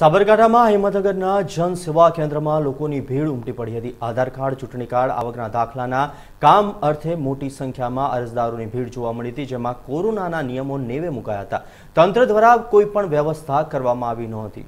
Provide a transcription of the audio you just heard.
સાબરકાંઠામાં હિંમતનગરના જન સેવા કેન્દ્રમાં લોકોની ભીડ ઉમટી પડી હતી આધાર કાર્ડ ચૂંટણી કાર્ડ આવકના દાખલાના કામ અર્થે મોટી સંખ્યામાં અરજદારોની ભીડ જોવા મળી હતી જેમાં કોરોનાના નિયમો નેવે મુકાયા હતા તંત્ર દ્વારા કોઈ પણ વ્યવસ્થા કરવામાં આવી નહોતી